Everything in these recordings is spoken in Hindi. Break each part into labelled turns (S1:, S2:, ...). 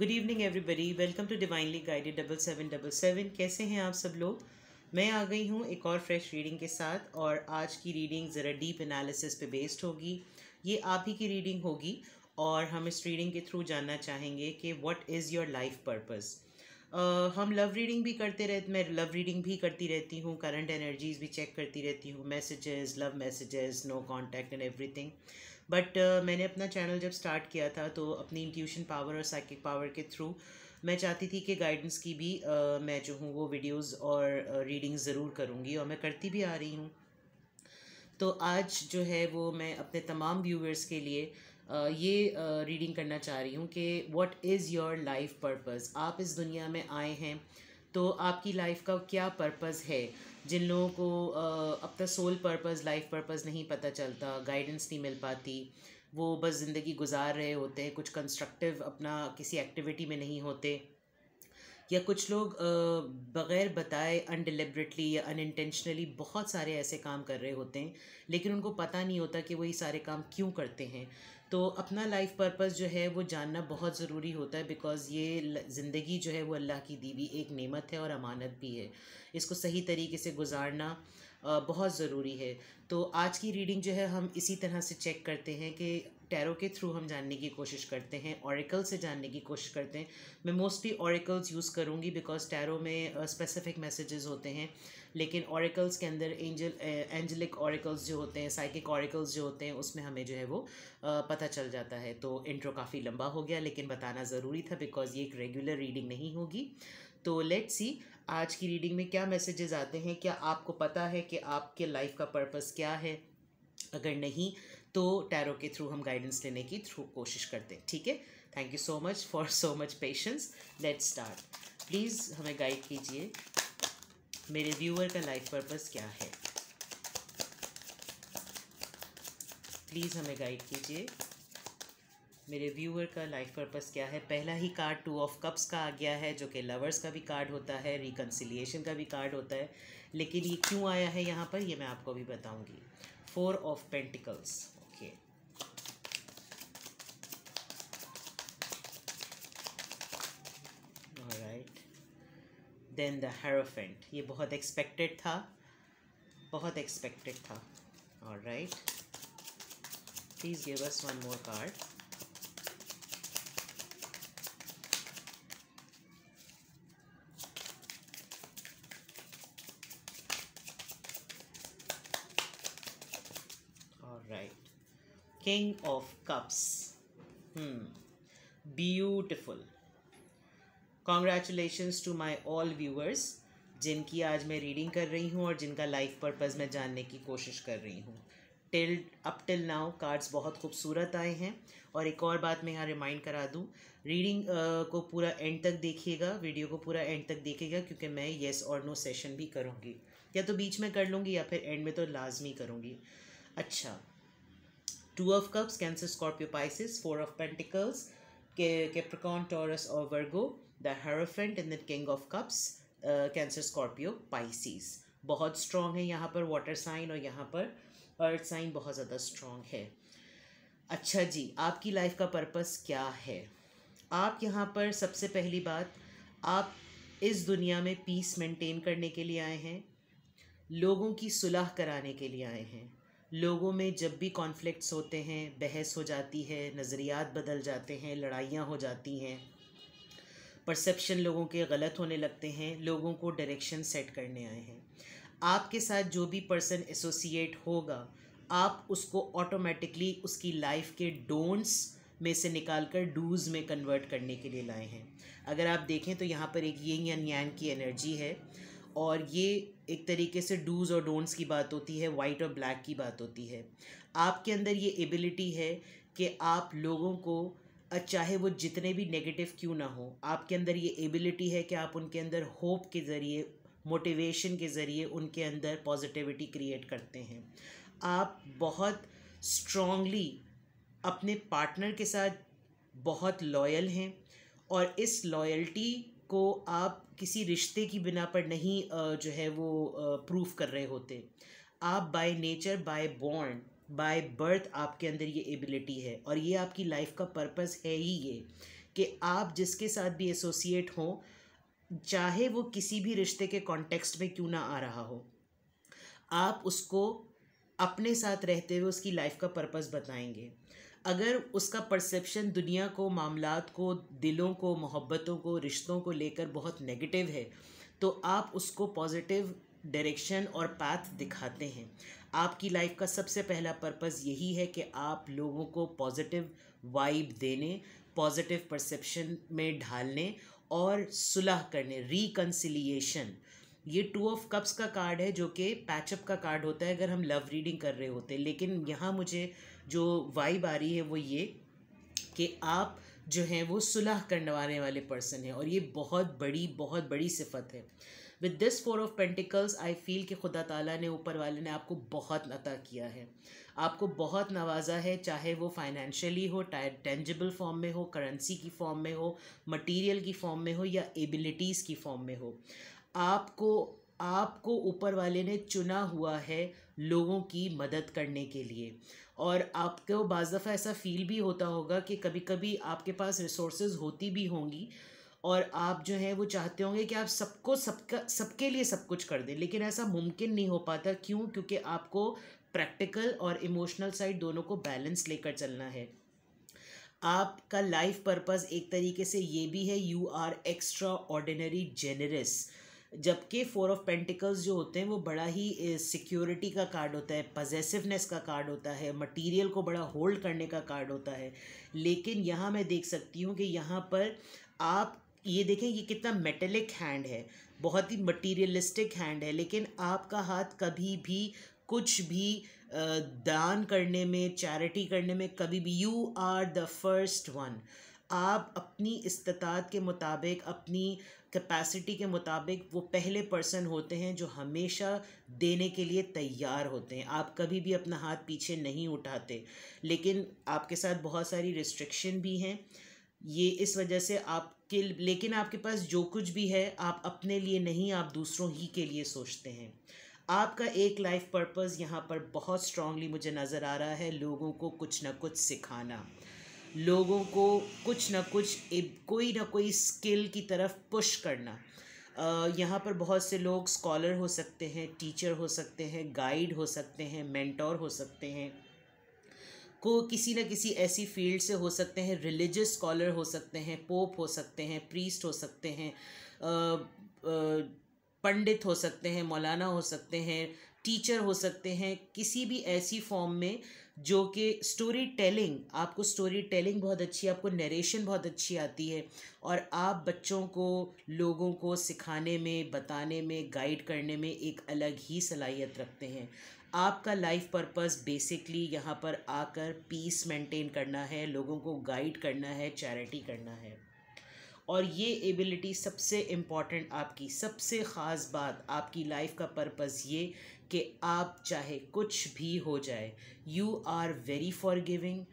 S1: Good evening everybody welcome to divinely guided double seven double seven कैसे हैं आप सब लोग मैं आ गई हूँ एक और फ्रेश रीडिंग के साथ और आज की रीडिंग ज़रा डीप एनालिसिस पे बेस्ड होगी ये आप ही की रीडिंग होगी और हम इस रीडिंग के थ्रू जानना चाहेंगे कि what is your life purpose हम लव रीडिंग भी करते रहते मैं लव रीडिंग भी करती रहती हूँ करंट एनर्जीज भी चेक करती रहती हूँ messages love messages no contact and everything but uh, मैंने अपना चैनल जब स्टार्ट किया था तो अपनी इंट्यूशन पावर और साइकिक पावर के थ्रू मैं चाहती थी कि गाइडेंस की भी uh, मैं जो हूँ वो वीडियोस और रीडिंग uh, ज़रूर करूँगी और मैं करती भी आ रही हूँ तो आज जो है वो मैं अपने तमाम व्यूवर्स के लिए Uh, ये रीडिंग uh, करना चाह रही हूँ कि what is your life purpose आप इस दुनिया में आए हैं तो आपकी लाइफ का क्या पर्पस है जिन लोगों को अब तक सोल पर्पस लाइफ पर्पस नहीं पता चलता गाइडेंस नहीं मिल पाती वो बस ज़िंदगी गुजार रहे होते हैं कुछ कंस्ट्रक्टिव अपना किसी एक्टिविटी में नहीं होते या कुछ लोग बग़ैर बताए अनडिलिब्रेटली या अनइंटेंशनली बहुत सारे ऐसे काम कर रहे होते हैं लेकिन उनको पता नहीं होता कि वो ये सारे काम क्यों करते हैं तो अपना लाइफ पर्पस जो है वो जानना बहुत ज़रूरी होता है बिकॉज़ ये ज़िंदगी जो है वो अल्लाह की दीवी एक नेमत है और अमानत भी है इसको सही तरीके से गुजारना बहुत ज़रूरी है तो आज की रीडिंग जो है हम इसी तरह से चेक करते हैं कि टैरो के थ्रू हम जानने की कोशिश करते हैं ऑरिकल से जानने की कोशिश करते हैं मैं मोस्टली ऑरिकल्स यूज़ करूँगी बिकॉज टैरो में स्पेसिफिक मैसेजेस होते हैं लेकिन ऑरिकल्स के अंदर एंजल एंजलिक औरकल्स जो होते हैं साइकिक औरकल्स जो होते हैं उसमें हमें जो है वो पता चल जाता है तो इंट्रो काफ़ी लंबा हो गया लेकिन बताना ज़रूरी था बिकॉज ये एक रेगुलर रीडिंग नहीं होगी तो लेट्स सी आज की रीडिंग में क्या मैसेजेस आते हैं क्या आपको पता है कि आपके लाइफ का पर्पस क्या है अगर नहीं तो टैरो के थ्रू हम गाइडेंस लेने की थ्रू कोशिश करते हैं ठीक है thank you so much for so much patience let start please हमें गाइड कीजिए मेरे व्यूअर का लाइफ पर्पस क्या है प्लीज़ हमें गाइड कीजिए मेरे व्यूअर का लाइफ पर्पस क्या है पहला ही कार्ड टू ऑफ कप्स का आ गया है जो कि लवर्स का भी कार्ड होता है रिकन्सिलिएशन का भी कार्ड होता है लेकिन ये क्यों आया है यहाँ पर ये मैं आपको भी बताऊँगी four of pentacles then the hierophant ये बहुत एक्सपेक्टेड था बहुत एक्सपेक्टेड था और right please give us one more card King of Cups. Hmm. Beautiful. Congratulations to my all viewers जिनकी आज मैं रीडिंग कर रही हूँ और जिनका लाइफ पर्पज़ मैं जानने की कोशिश कर रही हूँ till up till now cards बहुत खूबसूरत आए हैं और एक और बात मैं यहाँ रिमाइंड करा दूँ रीडिंग को पूरा एंड तक देखिएगा वीडियो को पूरा एंड तक देखिएगा क्योंकि मैं येस और नो सेशन भी करूँगी या तो बीच में कर लूँगी या फिर एंड में तो लाजमी करूँगी अच्छा two of cups Cancer Scorpio Pisces four of pentacles के कैप्रिकॉन टॉरस और Virgo the and in the king of cups Cancer Scorpio Pisces. बहुत स्ट्रॉन्ग है यहाँ पर वाटर साइन और यहाँ पर अर्थ साइन बहुत ज़्यादा strong है अच्छा जी आपकी लाइफ का purpose क्या है आप यहाँ पर सबसे पहली बात आप इस दुनिया में पीस मेंटेन करने के लिए आए हैं लोगों की सुलह कराने के लिए आए हैं लोगों में जब भी कॉन्फ्लिक्ट्स होते हैं बहस हो जाती है नज़रियात बदल जाते हैं लड़ाइयाँ हो जाती हैं परसेप्शन लोगों के गलत होने लगते हैं लोगों को डायरेक्शन सेट करने आए हैं आपके साथ जो भी पर्सन एसोसिएट होगा आप उसको ऑटोमेटिकली उसकी लाइफ के डोंट्स में से निकाल कर डूज में कन्वर्ट करने के लिए लाए हैं अगर आप देखें तो यहाँ पर एक यंग या न्यांग की एनर्जी है और ये एक तरीके से डूज और डोंट्स की बात होती है वाइट और ब्लैक की बात होती है आपके अंदर ये एबिलिटी है कि आप लोगों को चाहे वो जितने भी नेगेटिव क्यों ना हो आपके अंदर ये एबिलिटी है कि आप उनके अंदर होप के ज़रिए मोटिवेशन के ज़रिए उनके अंदर पॉजिटिविटी क्रिएट करते हैं आप बहुत स्ट्रॉन्गली अपने पार्टनर के साथ बहुत लॉयल हैं और इस लॉयल्टी को आप किसी रिश्ते की बिना पर नहीं जो है वो प्रूफ कर रहे होते आप by nature by bond by birth आपके अंदर ये एबिलिटी है और ये आपकी लाइफ का पर्पस है ही ये कि आप जिसके साथ भी एसोसिएट हों चाहे वो किसी भी रिश्ते के कॉन्टेक्स्ट में क्यों ना आ रहा हो आप उसको अपने साथ रहते हुए उसकी लाइफ का पर्पस बताएंगे अगर उसका परसेप्शन दुनिया को मामला को दिलों को मोहब्बतों को रिश्तों को लेकर बहुत नेगेटिव है तो आप उसको पॉजिटिव डायरेक्शन और पाथ दिखाते हैं आपकी लाइफ का सबसे पहला पर्पज़ यही है कि आप लोगों को पॉजिटिव वाइब देने पॉजिटिव परसेप्शन में ढालने और सुलह करने रिकन्सिलिएशन ये टू ऑफ कप्स का कार्ड है जो कि पैचअप का कार्ड होता है अगर हम लव रीडिंग कर रहे होते लेकिन यहाँ मुझे जो वाइब आ रही है वो ये कि आप जो हैं वो सुलह वाले वाले पर्सन हैं और ये बहुत बड़ी बहुत बड़ी सिफत है with this four of pentacles I feel कि खुदा ताला ने ऊपर वाले ने आपको बहुत अता किया है आपको बहुत नवाजा है चाहे वो फाइनेंशियली हो टेंजिबल फॉर्म में हो करेंसी की फॉर्म में हो मटेरियल की फॉर्म में हो या एबिलिटीज़ की फॉर्म में हो आपको आपको ऊपर वाले ने चुना हुआ है लोगों की मदद करने के लिए और आपको बज़ दफ़ा ऐसा फील भी होता होगा कि कभी कभी आपके पास रिसोर्सेज होती भी होंगी और आप जो है वो चाहते होंगे कि आप सबको सबका सबके लिए सब कुछ कर दें लेकिन ऐसा मुमकिन नहीं हो पाता क्यों क्योंकि आपको प्रैक्टिकल और इमोशनल साइड दोनों को बैलेंस लेकर चलना है आपका लाइफ पर्पस एक तरीके से ये भी है you are extraordinary generous जबकि फोर ऑफ पेंटिकल्स जो होते हैं वो बड़ा ही सिक्योरिटी का कार्ड होता है पजेसिवनेस का कार्ड होता है मटेरियल को बड़ा होल्ड करने का कार्ड होता है लेकिन यहाँ मैं देख सकती हूँ कि यहाँ पर आप ये देखें ये कितना मेटेलिक हैंड है बहुत ही मटीरियलिस्टिक हैंड है लेकिन आपका हाथ कभी भी कुछ भी दान करने में चैरिटी करने में कभी भी you are the first one आप अपनी इस्तात के मुताबिक अपनी कैपेसिटी के मुताबिक वो पहले पर्सन होते हैं जो हमेशा देने के लिए तैयार होते हैं आप कभी भी अपना हाथ पीछे नहीं उठाते लेकिन आपके साथ बहुत सारी रिस्ट्रिक्शन भी हैं ये इस वजह से आप कि लेकिन आपके पास जो कुछ भी है आप अपने लिए नहीं आप दूसरों ही के लिए सोचते हैं आपका एक लाइफ पर्पस यहाँ पर बहुत स्ट्रांगली मुझे नज़र आ रहा है लोगों को कुछ ना कुछ सिखाना लोगों को कुछ ना कुछ कोई ना कोई स्किल की तरफ पुश करना यहाँ पर बहुत से लोग स्कॉलर हो सकते हैं टीचर हो सकते हैं गाइड हो सकते हैं मेंटोर हो सकते हैं को किसी न किसी ऐसी फील्ड से हो सकते हैं रिलीजियस स्कॉलर हो सकते हैं पोप हो सकते हैं प्रीस्ट हो सकते हैं पंडित हो सकते हैं मौलाना हो सकते हैं टीचर हो सकते हैं किसी भी ऐसी फॉर्म में जो कि स्टोरी टेलिंग आपको स्टोरी टेलिंग बहुत अच्छी आपको नरेशन बहुत अच्छी आती है और आप बच्चों को लोगों को सिखाने में बताने में गाइड करने में एक अलग ही सलाहियत रखते हैं आपका लाइफ पर्पस बेसिकली यहाँ पर आकर पीस मेंटेन करना है लोगों को गाइड करना है चैरिटी करना है और ये एबिलिटी सबसे इम्पॉर्टेंट आपकी सबसे ख़ास बात आपकी लाइफ का पर्पस ये कि आप चाहे कुछ भी हो जाए you are very forgiving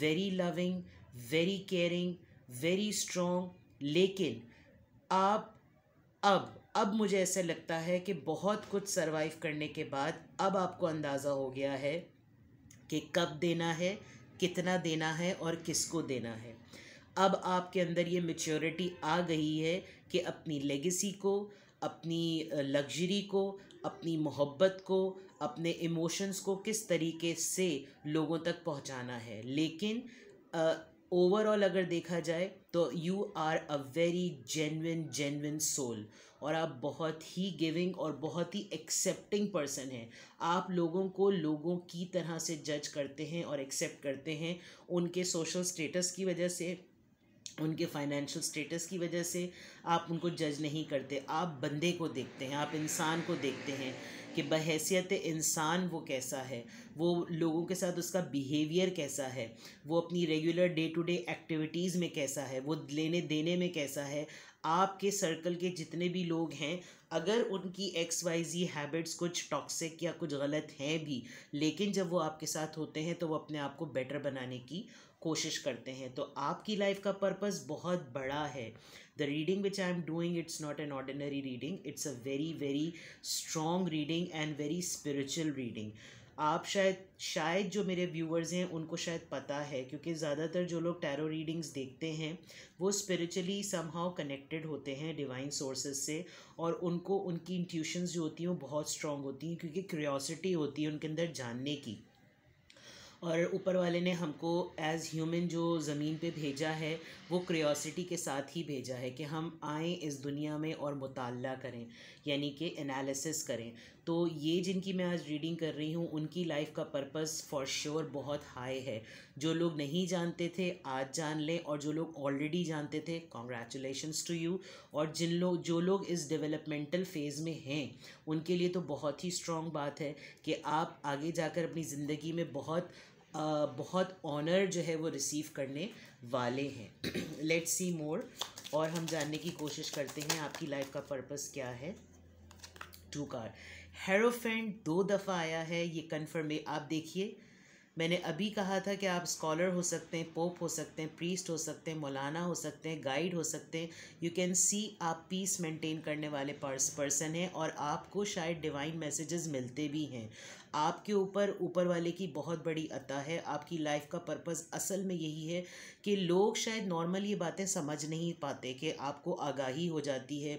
S1: very loving very caring very strong लेकिन आप अब अब मुझे ऐसा लगता है कि बहुत कुछ सरवाइव करने के बाद अब आपको अंदाज़ा हो गया है कि कब देना है कितना देना है और किसको देना है अब आपके अंदर ये मेच्योरिटी आ गई है कि अपनी लेगेसी को अपनी लग्जरी को अपनी मोहब्बत को अपने इमोशंस को किस तरीके से लोगों तक पहुंचाना है लेकिन ओवरऑल अगर देखा जाए तो you are a very genuine genuine soul और आप बहुत ही गिविंग और बहुत ही एक्सेप्टिंग पर्सन हैं आप लोगों को लोगों की तरह से जज करते हैं और एक्सेप्ट करते हैं उनके सोशल स्टेटस की वजह से उनके फाइनेंशियल स्टेटस की वजह से आप उनको जज नहीं करते आप बंदे को देखते हैं आप इंसान को देखते हैं कि बहसीत इंसान वो कैसा है वो लोगों के साथ उसका बिहेवियर कैसा है वो अपनी regular day to day activities में कैसा है वो लेने देने में कैसा है आपके सर्कल के जितने भी लोग हैं अगर उनकी एक्स वाई जी हैबिट्स कुछ टॉक्सिक या कुछ गलत हैं भी लेकिन जब वो आपके साथ होते हैं तो वो अपने आप को बेटर बनाने की कोशिश करते हैं तो आपकी लाइफ का पर्पस बहुत बड़ा है the reading which I am doing it's not an ordinary reading it's a very very strong reading and very spiritual reading आप शायद शायद जो मेरे व्यूअर्स हैं उनको शायद पता है क्योंकि ज़्यादातर जो लोग टैरो रीडिंग्स देखते हैं वो स्पिरिचुअली समहाउ कनेक्टेड होते हैं डिवाइन सोर्सेज से और उनको उनकी इंट्यूशंस जो होती हैं वो बहुत स्ट्रॉन्ग होती हैं क्योंकि क्यूरियोसिटी होती है उनके अंदर जानने की और ऊपर वाले ने हमको एज़ ह्यूमन जो ज़मीन पे भेजा है वो क्रियोसिटी के साथ ही भेजा है कि हम आएँ इस दुनिया में और मुताल करें यानी कि एनालिसिस करें तो ये जिनकी मैं आज रीडिंग कर रही हूँ उनकी लाइफ का पर्पस फॉर श्योर बहुत हाई है जो लोग नहीं जानते थे आज जान लें और जो लोग ऑलरेडी जानते थे कॉन्ग्रेचुलेशन टू यू और जिन लोग जो लोग इस डेवलपमेंटल फेज़ में हैं उनके लिए तो बहुत ही स्ट्रॉन्ग बात है कि आप आगे जाकर अपनी ज़िंदगी में बहुत बहुत ऑनर जो है वो रिसीव करने वाले हैं लेट्स सी मोर और हम जानने की कोशिश करते हैं आपकी लाइफ का पर्पस क्या है टू कार हेरोफेंट दो दफ़ा आया है ये कन्फर्मे आप देखिए मैंने अभी कहा था कि आप स्कॉलर हो सकते हैं पोप हो सकते हैं प्रीस्ट हो सकते हैं मौलाना हो सकते हैं गाइड हो सकते हैं यू कैन सी आप पीस मेंटेन करने वाले पर्सन हैं और आपको शायद डिवाइन मैसेजेस मिलते भी हैं आपके ऊपर ऊपर वाले की बहुत बड़ी अता है आपकी लाइफ का पर्पज़ असल में यही है कि लोग शायद नॉर्मल ये बातें समझ नहीं पाते कि आपको आगाही हो जाती है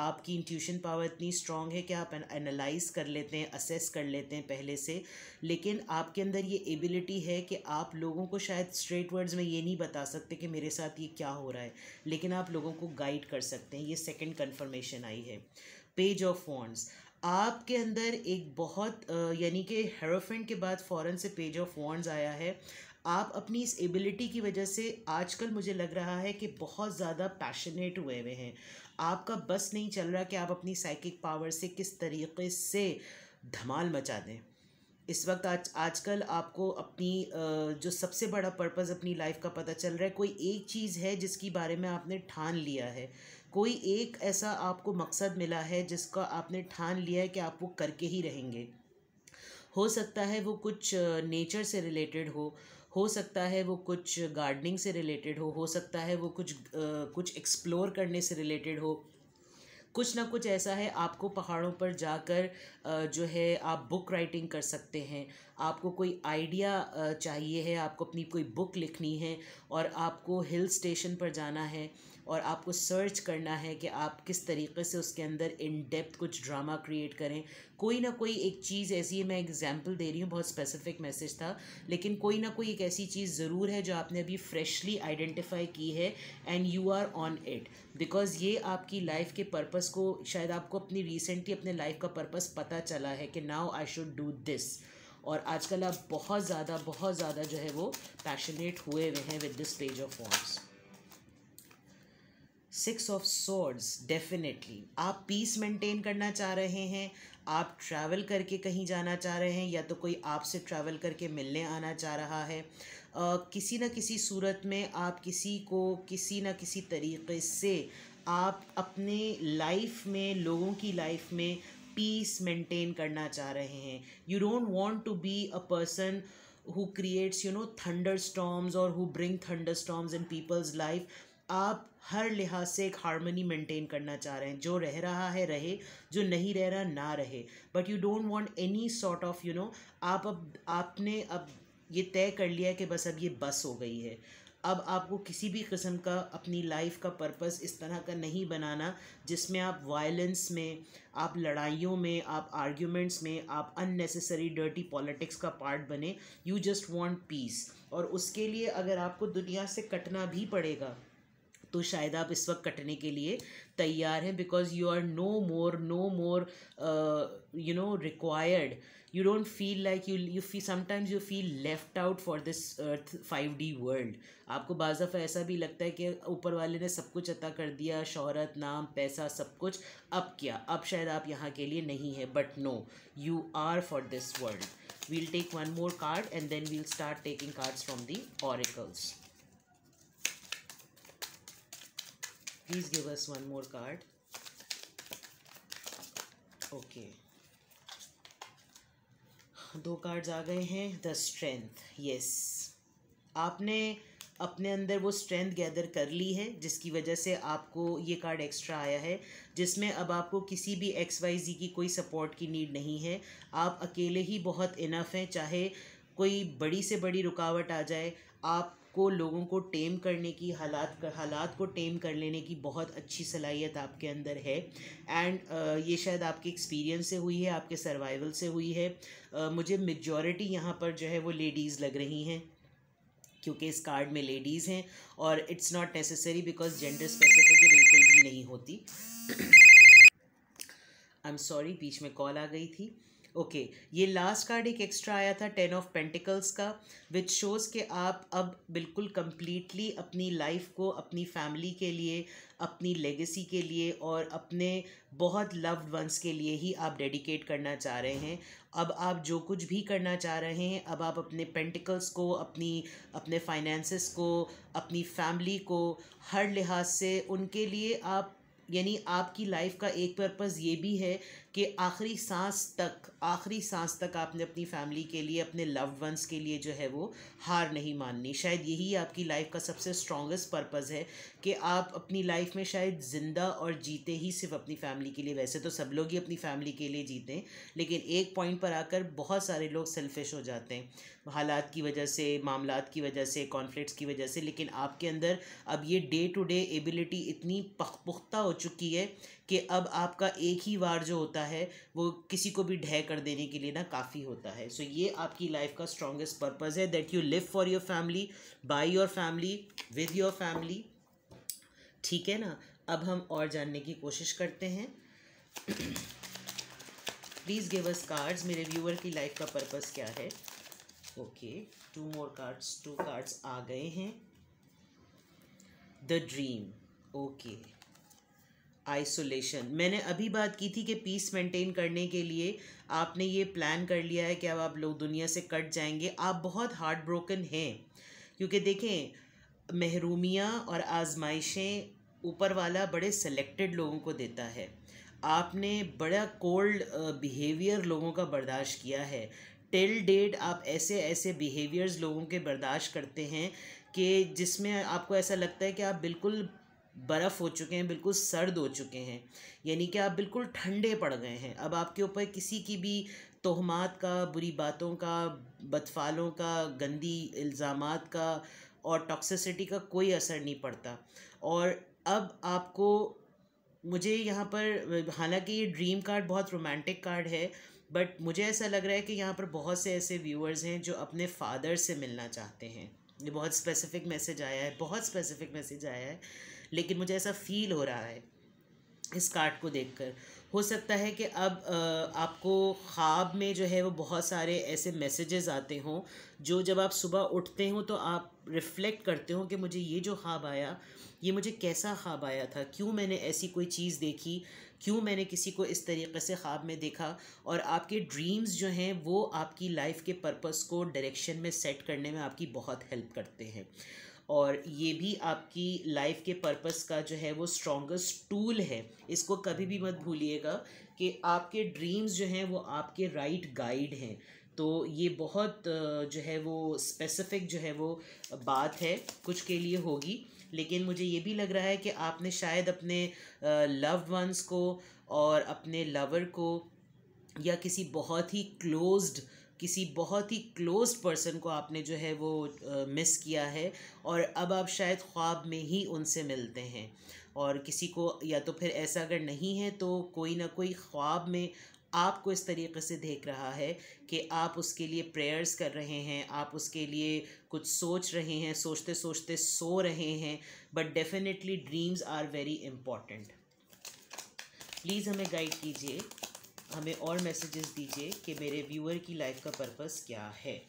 S1: आपकी इंट्यूशन पावर इतनी स्ट्रांग है कि आप एनालाइज कर लेते हैं असेस कर लेते हैं पहले से लेकिन आपके अंदर ये एबिलिटी है कि आप लोगों को शायद स्ट्रेट वर्ड्स में ये नहीं बता सकते कि मेरे साथ ये क्या हो रहा है लेकिन आप लोगों को गाइड कर सकते हैं ये सेकेंड कन्फर्मेशन आई है पेज ऑफ फोन्स आपके अंदर एक बहुत यानी कि हेरोफेंट के बाद फ़ौरन से पेज ऑफ वॉन्ड्स आया है आप अपनी इस एबिलिटी की वजह से आजकल मुझे लग रहा है कि बहुत ज़्यादा पैशनेट हुए हुए हैं आपका बस नहीं चल रहा कि आप अपनी साइकिक पावर से किस तरीके से धमाल मचा दें इस वक्त आज आजकल आपको अपनी जो सबसे बड़ा पर्पस अपनी लाइफ का पता चल रहा है कोई एक चीज़ है जिसकी बारे में आपने ठान लिया है कोई एक ऐसा आपको मकसद मिला है जिसका आपने ठान लिया है कि आप वो करके ही रहेंगे हो सकता है वो कुछ नेचर से रिलेटेड हो हो सकता है वो कुछ गार्डनिंग से रिलेटेड हो हो सकता है वो कुछ आ, कुछ एक्सप्लोर करने से रिलेटेड हो कुछ ना कुछ ऐसा है आपको पहाड़ों पर जाकर जो है आप बुक राइटिंग कर सकते हैं आपको कोई आइडिया चाहिए है आपको अपनी कोई बुक लिखनी है और आपको हिल स्टेशन पर जाना है और आपको सर्च करना है कि आप किस तरीके से उसके अंदर इन डेप्थ कुछ ड्रामा क्रिएट करें कोई ना कोई एक चीज़ ऐसी है मैं एग्जांपल दे रही हूँ बहुत स्पेसिफिक मैसेज था लेकिन कोई ना कोई एक ऐसी चीज़ ज़रूर है जो आपने अभी फ्रेशली आइडेंटिफाई की है and you are on it because ये आपकी लाइफ के पर्पज़ को शायद आपको अपनी रिसेंटली अपने लाइफ का पर्पज़ पता चला है कि now I should do this और आजकल आप बहुत ज़्यादा बहुत ज़्यादा जो है वो पैशनेट हुए हुए हैं with this page of forms six of swords definitely आप पीस मेंटेन करना चाह रहे हैं आप ट्रैवल करके कहीं जाना चाह रहे हैं या तो कोई आपसे ट्रैवल करके मिलने आना चाह रहा है आ, किसी न किसी सूरत में आप किसी को किसी न किसी तरीके से आप अपने लाइफ में लोगों की लाइफ में पीस मेंटेन करना चाह रहे हैं you don't want to be a person who creates you know thunderstorms और who bring thunderstorms in people's life आप हर लिहाज से एक हारमोनी मेंटेन करना चाह रहे हैं जो रह रहा है रहे जो नहीं रह रहा ना रहे but you don't want any sort of you know आप अब आपने अब ये तय कर लिया है कि बस अब ये बस हो गई है अब आपको किसी भी किस्म का अपनी लाइफ का पर्पस इस तरह का नहीं बनाना जिसमें आप वायलेंस में आप लड़ाइयों में आप आर्ग्यूमेंट्स में आप अननेसेसरी डर्टी पॉलिटिक्स का पार्ट बने यू जस्ट वांट पीस और उसके लिए अगर आपको दुनिया से कटना भी पड़ेगा तो शायद आप इस वक्त कटने के लिए तैयार हैं because you are no more no more you know required you don't feel like you you fee sometimes you feel left out for this earth five D world आपको बाज़ दफ़ा ऐसा भी लगता है कि ऊपर वाले ने सब कुछ अता कर दिया शहरत नाम पैसा सब कुछ अब क्या अब शायद आप यहाँ के लिए नहीं है but no you are for this world we'll take one more card and then we'll start taking cards from the oracles please give us one more card okay दो कार्ड्स आ गए हैं द स्ट्रेंथ यस आपने अपने अंदर वो स्ट्रेंथ गैदर कर ली है जिसकी वजह से आपको ये कार्ड एक्स्ट्रा आया है जिसमें अब आपको किसी भी एक्स वाई जी की कोई सपोर्ट की नीड नहीं है आप अकेले ही बहुत इनफ हैं चाहे कोई बड़ी से बड़ी रुकावट आ जाए आप को लोगों को टेम करने की हालात कर, हालात को टेम कर लेने की बहुत अच्छी सलाहियत आपके अंदर है एंड uh, ये शायद आपके एक्सपीरियंस से हुई है आपके सर्वाइवल से हुई है uh, मुझे मेजॉरिटी यहाँ पर जो है वो लेडीज़ लग रही हैं क्योंकि इस कार्ड में लेडीज़ हैं और it's not necessary because gender specific बिल्कुल भी नहीं होती आई एम सॉरी बीच में कॉल आ गई थी ओके okay, ये लास्ट कार्ड एक एक्स्ट्रा आया था टेन ऑफ पेंटिकल्स का विच शोज़ के आप अब बिल्कुल कम्प्लीटली अपनी लाइफ को अपनी फैमिली के लिए अपनी लेगेसी के लिए और अपने बहुत लव्ड वंस के लिए ही आप डेडिकेट करना चाह रहे हैं अब आप जो कुछ भी करना चाह रहे हैं अब आप अपने पेंटिकल्स को अपनी अपने फाइनेंसेस को अपनी फैमिली को हर लिहाज से उनके लिए आप यानी आपकी लाइफ का एक पर्पज़ ये भी है कि आखिरी सांस तक आखिरी सांस तक आपने अपनी फैमिली के लिए अपने लव वंस के लिए जो है वो हार नहीं माननी शायद यही आपकी लाइफ का सबसे स्ट्रॉन्गेस्ट पर्पज़ है कि आप अपनी लाइफ में शायद ज़िंदा और जीते ही सिर्फ अपनी फैमिली के लिए वैसे तो सब लोग ही अपनी फैमिली के लिए जीते लेकिन एक पॉइंट पर आकर बहुत सारे लोग सेल्फिश हो जाते हैं हालात की वजह से मामला की वजह से कॉन्फ्लिक्ट की वजह से लेकिन आपके अंदर अब ये डे टू डे एबिलिटी इतनी पुख्ता हो चुकी है कि अब आपका एक ही वार जो होता है वो किसी को भी ढह कर देने के लिए ना काफ़ी होता है सो so, ये आपकी लाइफ का स्ट्रॉन्गेस्ट पर्पज़ है that you live for your family by your family with your family ठीक है ना अब हम और जानने की कोशिश करते हैं प्लीज़ गिव अस कार्ड्स मेरे व्यूअर की लाइफ का पर्पस क्या है okay two more cards two cards आ गए हैं द ड्रीम ओके आइसोलेशन मैंने अभी बात की थी कि पीस मेंटेन करने के लिए आपने ये प्लान कर लिया है कि अब आप लोग दुनिया से कट जाएंगे आप बहुत हार्ट ब्रोकन हैं क्योंकि देखें महरूमियाँ और आजमाइशें ऊपर वाला बड़े सेलेक्टेड लोगों को देता है आपने बड़ा कोल्ड बिहेवियर लोगों का बर्दाश्त किया है टिल डेट आप ऐसे ऐसे बिहेवियर्स लोगों के बर्दाश्त करते हैं कि जिसमें आपको ऐसा लगता है कि आप बिल्कुल बर्फ़ हो चुके हैं बिल्कुल सर्द हो चुके हैं यानी कि आप बिल्कुल ठंडे पड़ गए हैं अब आपके ऊपर किसी की भी तोहमात का बुरी बातों का बदफालों का गंदी इल्ज़ाम का और टॉक्सिसिटी का कोई असर नहीं पड़ता और अब आपको मुझे यहाँ पर हालांकि ये ड्रीम कार्ड बहुत रोमांटिक कार्ड है बट मुझे ऐसा लग रहा है कि यहाँ पर बहुत से ऐसे व्यूअर्स हैं जो अपने फादर से मिलना चाहते हैं ये बहुत स्पेसिफिक मैसेज आया है बहुत स्पेसिफिक मैसेज आया है लेकिन मुझे ऐसा फील हो रहा है इस कार्ड को देखकर हो सकता है कि अब आपको ख्वाब में जो है वो बहुत सारे ऐसे मैसेजेस आते हों जो जब आप सुबह उठते हो तो आप रिफ़्लेक्ट करते हो कि मुझे ये जो ख्वाब आया ये मुझे कैसा ख्वाब आया था क्यों मैंने ऐसी कोई चीज़ देखी क्यों मैंने किसी को इस तरीके से ख्वाब में देखा और आपके ड्रीम्स जो हैं वो आपकी लाइफ के पर्पस को डायरेक्शन में सेट करने में आपकी बहुत हेल्प करते हैं और ये भी आपकी लाइफ के पर्पस का जो है वो स्ट्रॉन्गेस्ट टूल है इसको कभी भी मत भूलिएगा कि आपके ड्रीम्स जो हैं वो आपके राइट right गाइड हैं तो ये बहुत जो है वो स्पेसिफिक जो है वो बात है कुछ के लिए होगी लेकिन मुझे ये भी लग रहा है कि आपने शायद अपने लव वंस को और अपने लवर को या किसी बहुत ही क्लोज्ड किसी बहुत ही क्लोज पर्सन को आपने जो है वो मिस किया है और अब आप शायद ख्वाब में ही उनसे मिलते हैं और किसी को या तो फिर ऐसा अगर नहीं है तो कोई ना कोई ख्वाब में आपको इस तरीके से देख रहा है कि आप उसके लिए प्रेयर्स कर रहे हैं आप उसके लिए कुछ सोच रहे हैं सोचते सोचते सो रहे हैं but definitely dreams are very important please हमें गाइड कीजिए हमें और मैसेजेस दीजिए कि मेरे व्यूअर की लाइफ का पर्पस क्या है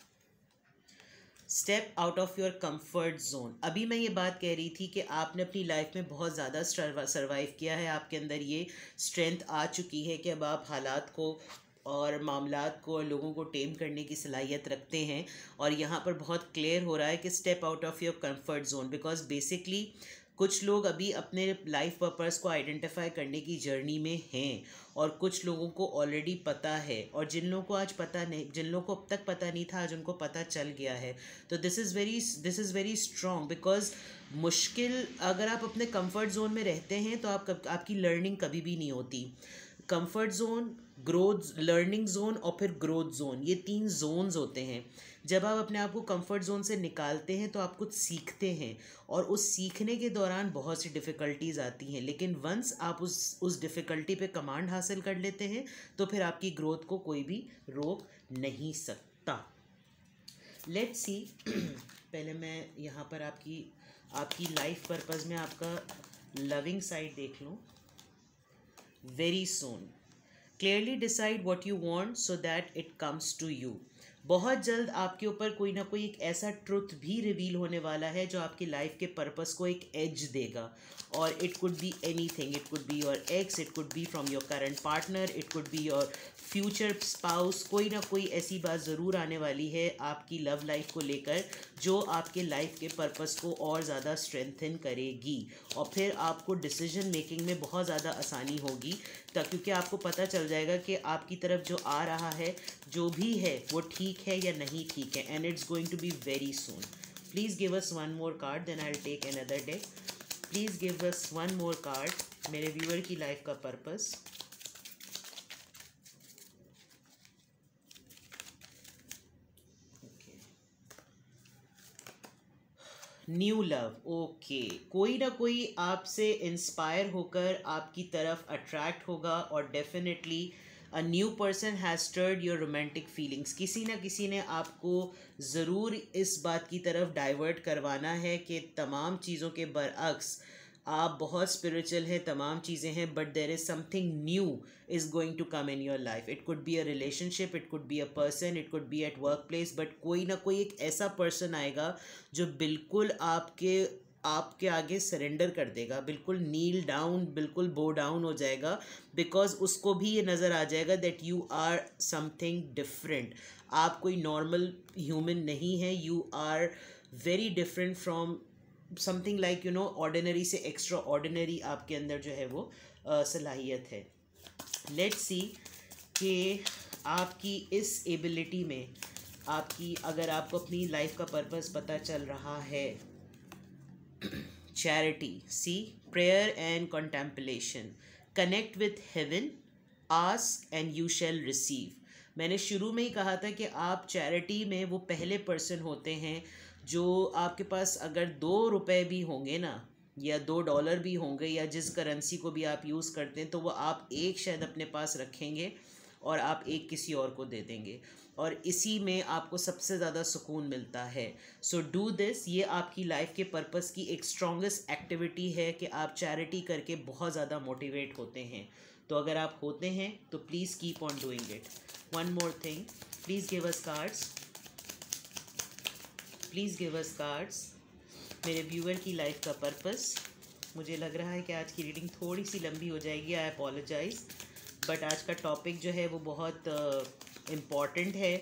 S1: step out of your comfort zone अभी मैं ये बात कह रही थी कि आपने अपनी लाइफ में बहुत ज़्यादा सर्वाइव किया है आपके अंदर ये स्ट्रेंथ आ चुकी है कि अब आप हालात को और मामला को और लोगों को टेम करने की सलाहियत रखते हैं और यहाँ पर बहुत क्लियर हो रहा है कि step out of your comfort zone because basically कुछ लोग अभी अपने लाइफ पर्पस को आइडेंटिफाई करने की जर्नी में हैं और कुछ लोगों को ऑलरेडी पता है और जिन लोगों को आज पता नहीं जिन लोगों को अब तक पता नहीं था आज उनको पता चल गया है तो this is very this is very strong because मुश्किल अगर आप अपने कंफर्ट जोन में रहते हैं तो आप आपकी लर्निंग कभी भी नहीं होती comfort zone growth learning zone और फिर ग्रोथ जोन ये तीन जोन्स होते हैं जब आप अपने आप को कंफर्ट जोन से निकालते हैं तो आप कुछ सीखते हैं और उस सीखने के दौरान बहुत सी डिफ़िकल्टीज आती हैं लेकिन वंस आप उस उस डिफ़िकल्टी पे कमांड हासिल कर लेते हैं तो फिर आपकी ग्रोथ को कोई भी रोक नहीं सकता लेट्स सी पहले मैं यहाँ पर आपकी आपकी लाइफ पर्पज़ में आपका लविंग साइड देख लूँ very soon clearly decide what you want so that it comes to you बहुत जल्द आपके ऊपर कोई ना कोई एक ऐसा ट्रुथ भी रिवील होने वाला है जो आपकी लाइफ के पर्पस को एक एज देगा और it could be anything it could be your ex it could be from your current partner it could be your future spouse कोई ना कोई ऐसी बात ज़रूर आने वाली है आपकी लव लाइफ को लेकर जो आपके लाइफ के पर्पस को और ज़्यादा स्ट्रेंथन करेगी और फिर आपको डिसीजन मेकिंग में बहुत ज़्यादा आसानी होगी क्योंकि आपको पता चल जाएगा कि आपकी तरफ जो आ रहा है जो भी है वो ठीक है या नहीं ठीक है and it's going to be very soon please give us one more card then I take another day please give us one more card मेरे व्यूअर की लाइफ का पर्पज़ न्यू लव ओके कोई ना कोई आपसे इंस्पायर होकर आपकी तरफ अट्रैक्ट होगा और definitely a new person has stirred your romantic feelings किसी ना किसी ने आपको ज़रूर इस बात की तरफ डाइवर्ट करवाना है कि तमाम चीज़ों के बरअक्स आप बहुत स्पिरिचुअल हैं तमाम चीज़ें हैं but there is something new is going to come in your life it could be a relationship it could be a person it could be at workplace but कोई ना कोई एक ऐसा पर्सन आएगा जो बिल्कुल आपके आपके आगे सरेंडर कर देगा बिल्कुल नील डाउन बिल्कुल बो डाउन हो जाएगा बिकॉज उसको भी ये नज़र आ जाएगा that you are something different आप कोई नॉर्मल ह्यूमन नहीं है you are very different from something like you know ordinary से एक्स्ट्रा ऑर्डिनरी आपके अंदर जो है वो सलाहियत है लेट सी कि आपकी इस एबिलिटी में आपकी अगर आपको अपनी लाइफ का पर्पस पता चल रहा है charity see prayer and contemplation connect with heaven ask and you shall receive मैंने शुरू में ही कहा था कि आप चैरिटी में वो पहले पर्सन होते हैं जो आपके पास अगर दो रुपए भी होंगे ना या दो डॉलर भी होंगे या जिस करेंसी को भी आप यूज़ करते हैं तो वो आप एक शायद अपने पास रखेंगे और आप एक किसी और को दे देंगे और इसी में आपको सबसे ज़्यादा सुकून मिलता है सो डू दिस ये आपकी लाइफ के पर्पस की एक स्ट्रॉन्गेस्ट एक्टिविटी है कि आप चैरिटी करके बहुत ज़्यादा मोटिवेट होते हैं तो अगर आप होते हैं तो please keep on doing it one more thing please give us cards please give us cards मेरे व्यूअर की लाइफ का पर्पस मुझे लग रहा है कि आज की रीडिंग थोड़ी सी लंबी हो जाएगी आई अपोलोजाइज़ बट आज का टॉपिक जो है वो बहुत इम्पॉर्टेंट uh, है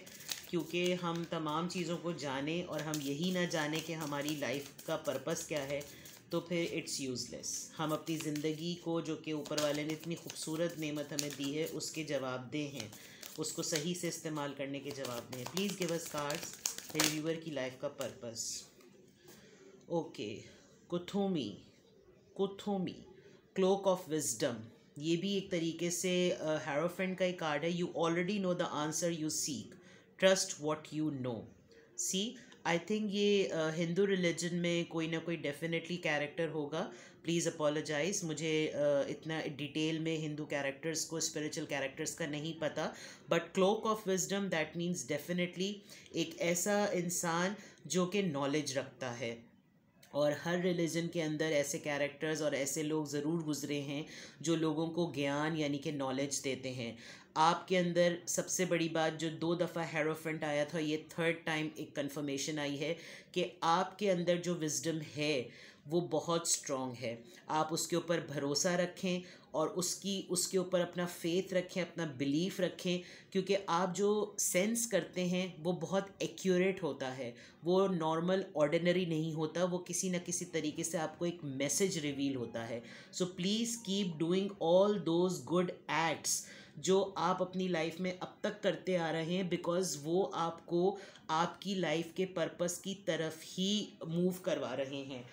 S1: क्योंकि हम तमाम चीज़ों को जाने और हम यही ना जाने कि हमारी लाइफ का पर्पस क्या है तो फिर इट्स यूज़लेस हम अपनी ज़िंदगी को जो कि ऊपर वाले ने इतनी खूबसूरत नेमत हमें दी है उसके जवाब दें हैं उसको सही से इस्तेमाल करने के जवाब दें please give us cards reviewer की लाइफ का purpose okay Kuthumi Kuthumi cloak of wisdom ये भी एक तरीके से हेरोफ्रेंड uh, का एक कार्ड है you already know the answer you seek trust what you know see I think ये हिंदू रिलीजन में कोई ना कोई डेफिनेटली कैरेक्टर होगा प्लीज़ अपोलोजाइज़ मुझे इतना डिटेल में हिंदू कैरेक्टर्स को स्पिरिचुअल कैरेक्टर्स का नहीं पता but cloak of wisdom that means definitely एक ऐसा इंसान जो कि नॉलेज रखता है और हर रिलीजन के अंदर ऐसे कैरेक्टर्स और ऐसे लोग ज़रूर गुजरे हैं जो लोगों को ज्ञान यानी कि नॉलेज देते हैं आपके अंदर सबसे बड़ी बात जो दो दफ़ा हेरोफ्रेंट आया था ये थर्ड टाइम एक कंफर्मेशन आई है कि आपके अंदर जो विजडम है वो बहुत स्ट्रॉन्ग है आप उसके ऊपर भरोसा रखें और उसकी उसके ऊपर अपना फेथ रखें अपना बिलीफ रखें क्योंकि आप जो सेंस करते हैं वो बहुत एक्यूरेट होता है वो नॉर्मल ऑर्डिनरी नहीं होता वो किसी ना किसी तरीके से आपको एक मैसेज रिवील होता है so please keep doing all those good acts जो आप अपनी लाइफ में अब तक करते आ रहे हैं बिकॉज़ वो आपको आपकी लाइफ के पर्पस की तरफ ही मूव करवा रहे हैं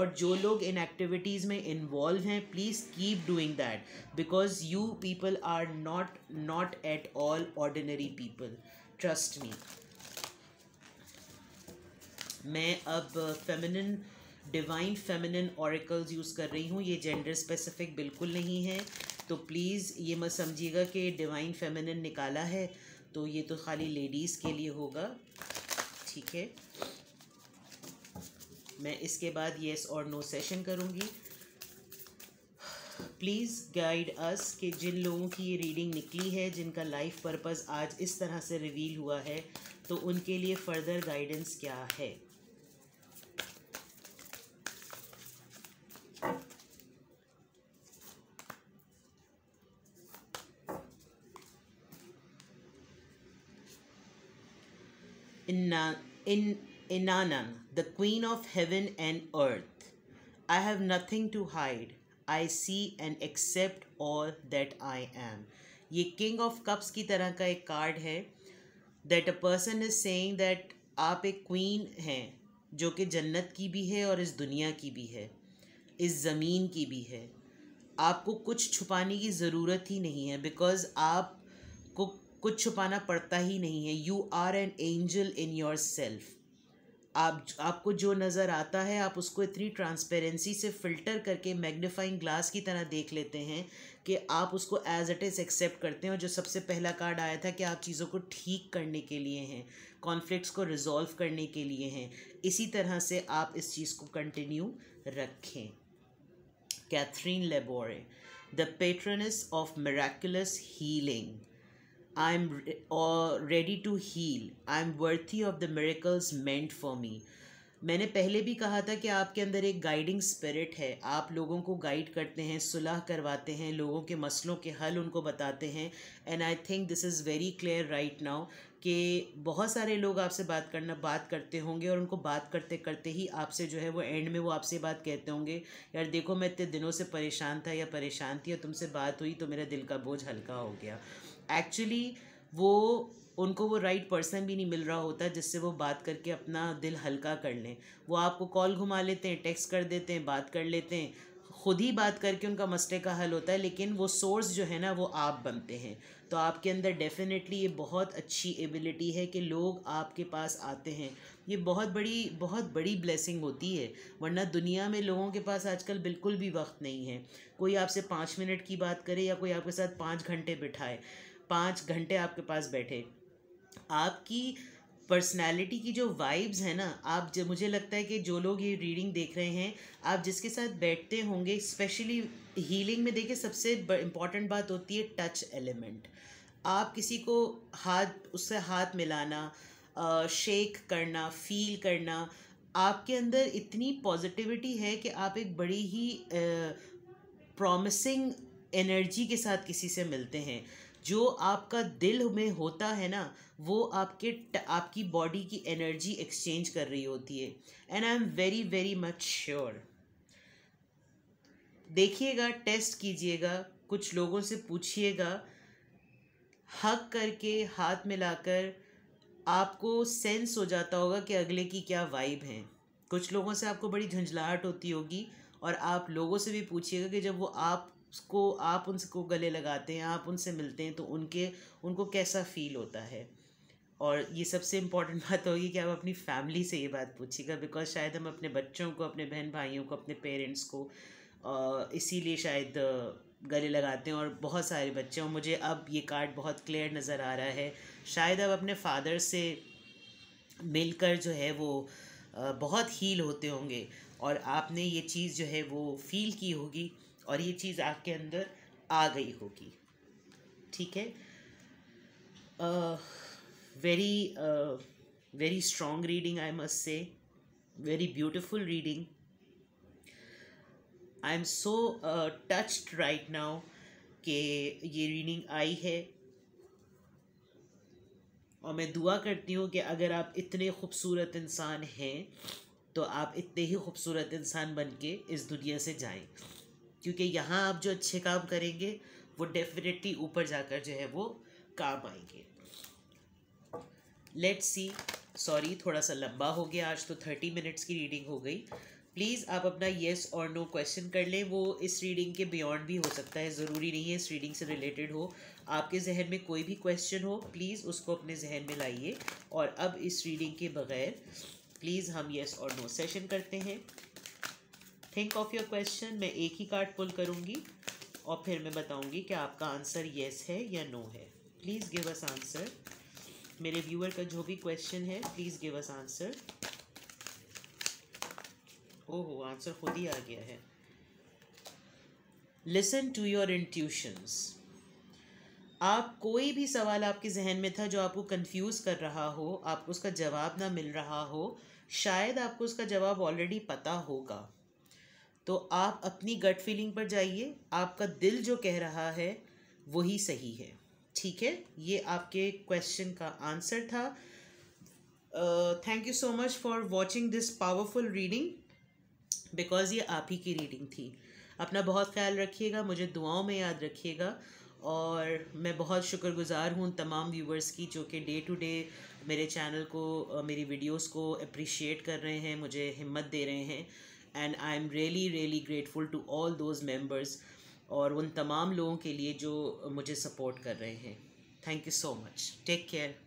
S1: और जो लोग इन एक्टिविटीज़ में इन्वॉल्व हैं please keep doing that because you people are not not at all ordinary people trust me मैं अब feminine divine feminine oracles use कर रही हूँ ये जेंडर स्पेसिफिक बिल्कुल नहीं है तो प्लीज़ ये मत समझिएगा कि डिवाइन फेमिनिन निकाला है तो ये तो खाली लेडीज़ के लिए होगा ठीक है मैं इसके बाद येस और नो सेशन करूँगी प्लीज़ गाइड अस कि जिन लोगों की ये रीडिंग निकली है जिनका लाइफ पर्पज़ आज इस तरह से रिवील हुआ है तो उनके लिए फ़र्दर गाइडेंस क्या है in Inanna, the queen of heaven and earth. I have nothing to hide. I see and accept all that I am. ये किंग ऑफ कप्स की तरह का एक कार्ड है that a person is saying that आप एक क्वीन हैं जो कि जन्नत की भी है और इस दुनिया की भी है इस ज़मीन की भी है आपको कुछ छुपाने की ज़रूरत ही नहीं है बिकॉज़ आप कुछ छुपाना पड़ता ही नहीं है you are an angel in yourself आप आपको जो नज़र आता है आप उसको इतनी ट्रांसपेरेंसी से फ़िल्टर करके मैग्नीफाइंग ग्लास की तरह देख लेते हैं कि आप उसको एज इट इज़ एक्सेप्ट करते हैं और जो सबसे पहला कार्ड आया था कि आप चीज़ों को ठीक करने के लिए हैं कॉन्फ्लिक्ट्स को रिजॉल्व करने के लिए हैं इसी तरह से आप इस चीज़ को कंटिन्यू रखें Catherine Laboure the patroness of miraculous healing I am ready to heal. I am worthy of the miracles meant for me. मैंने पहले भी कहा था कि आपके अंदर एक गाइडिंग स्पिरिट है आप लोगों को गाइड करते हैं सुलह करवाते हैं लोगों के मसलों के हल उनको बताते हैं and I think this is very clear right now कि बहुत सारे लोग आपसे बात करना बात करते होंगे और उनको बात करते करते ही आपसे जो है वो एंड में वो आपसे बात कहते होंगे यार देखो मैं इतने दिनों से परेशान था या परेशान थी और तुमसे बात हुई तो मेरा दिल का बोझ हल्का हो गया एक्चुअली वो उनको वो राइट right पर्सन भी नहीं मिल रहा होता जिससे वो बात करके अपना दिल हल्का कर लें वो आपको कॉल घुमा लेते हैं टेक्स्ट कर देते हैं बात कर लेते हैं खुद ही बात करके उनका मसले का हल होता है लेकिन वो सोर्स जो है ना वो आप बनते हैं तो आपके अंदर डेफिनेटली ये बहुत अच्छी एबिलिटी है कि लोग आपके पास आते हैं ये बहुत बड़ी बहुत बड़ी ब्लेसिंग होती है वरना दुनिया में लोगों के पास आजकल बिल्कुल भी वक्त नहीं है कोई आपसे पाँच मिनट की बात करे या कोई आपके साथ पाँच घंटे बिठाए पाँच घंटे आपके पास बैठे आपकी पर्सनालिटी की जो वाइब्स है ना आप जब मुझे लगता है कि जो लोग ये रीडिंग देख रहे हैं आप जिसके साथ बैठते होंगे स्पेशली हीलिंग में देखिए सबसे इम्पॉर्टेंट बात होती है टच एलिमेंट आप किसी को हाथ उससे हाथ मिलाना शेक करना फील करना आपके अंदर इतनी पॉजिटिविटी है कि आप एक बड़ी ही प्रॉमिसिंग एनर्जी के साथ किसी से मिलते हैं जो आपका दिल में होता है ना वो आपके आपकी बॉडी की एनर्जी एक्सचेंज कर रही होती है and I am very very much sure देखिएगा टेस्ट कीजिएगा कुछ लोगों से पूछिएगा हक करके हाथ मिलाकर आपको सेंस हो जाता होगा कि अगले की क्या वाइब है कुछ लोगों से आपको बड़ी झंझलाहट होती होगी और आप लोगों से भी पूछिएगा कि जब वो आप उसको आप उनको गले लगाते हैं आप उनसे मिलते हैं तो उनके उनको कैसा फील होता है और ये सबसे इम्पॉर्टेंट बात होगी कि आप अपनी फैमिली से ये बात पूछिएगा बिकॉज शायद हम अपने बच्चों को अपने बहन भाइयों को अपने पेरेंट्स को इसीलिए शायद गले लगाते हैं और बहुत सारे बच्चे और मुझे अब ये कार्ड बहुत क्लियर नज़र आ रहा है शायद अब अपने फादर से मिलकर जो है वो बहुत हील होते होंगे और आपने ये चीज़ जो है वो फील की होगी और ये चीज़ आपके अंदर आ गई होगी ठीक है very very strong reading I must say very beautiful reading I am so touched right now कि ये रीडिंग आई है और मैं दुआ करती हूँ कि अगर आप इतने खूबसूरत इंसान हैं तो आप इतने ही खूबसूरत इंसान बन के इस दुनिया से जाएं क्योंकि यहाँ आप जो अच्छे काम करेंगे वो डेफिनेटली ऊपर जाकर जो है वो काम आएंगे लेट सी सॉरी थोड़ा सा लंबा हो गया आज तो थर्टी मिनट्स की रीडिंग हो गई प्लीज़ आप अपना येस और नो क्वेश्चन कर लें वो इस रीडिंग के बियॉन्ड भी हो सकता है ज़रूरी नहीं है इस रीडिंग से रिलेटेड हो आपके जहन में कोई भी क्वेश्चन हो प्लीज़ उसको अपने जहन में लाइए और अब इस रीडिंग के बगैर प्लीज़ हम येस और नो सेशन करते हैं थिंक ऑफ योर क्वेश्चन मैं एक ही कार्ड पुल करूँगी और फिर मैं बताऊँगी कि आपका आंसर येस है या नो है प्लीज़ गिव अस आंसर मेरे व्यूअर का जो भी क्वेश्चन है प्लीज़ गिव अस आंसर ओहो आंसर खुद ही आ गया है लिसन टू योर इंट्यूशंस आप कोई भी सवाल आपके जहन में था जो आपको कंफ्यूज कर रहा हो आपको उसका जवाब ना मिल रहा हो शायद आपको उसका जवाब ऑलरेडी पता होगा तो आप अपनी गट फीलिंग पर जाइए आपका दिल जो कह रहा है वही सही है ठीक है ये आपके क्वेश्चन का आंसर था thank you so much for watching this powerful reading because ये आप ही की रीडिंग थी अपना बहुत ख्याल रखिएगा मुझे दुआओं में याद रखिएगा और मैं बहुत शुक्रगुज़ार हूँ तमाम व्यूवर्स की जो कि डे टू डे मेरे चैनल को मेरी वीडियोस को अप्रिशिएट कर रहे हैं मुझे हिम्मत दे रहे हैं and I am really really grateful to all those members और उन तमाम लोगों के लिए जो मुझे सपोर्ट कर रहे हैं thank you so much take care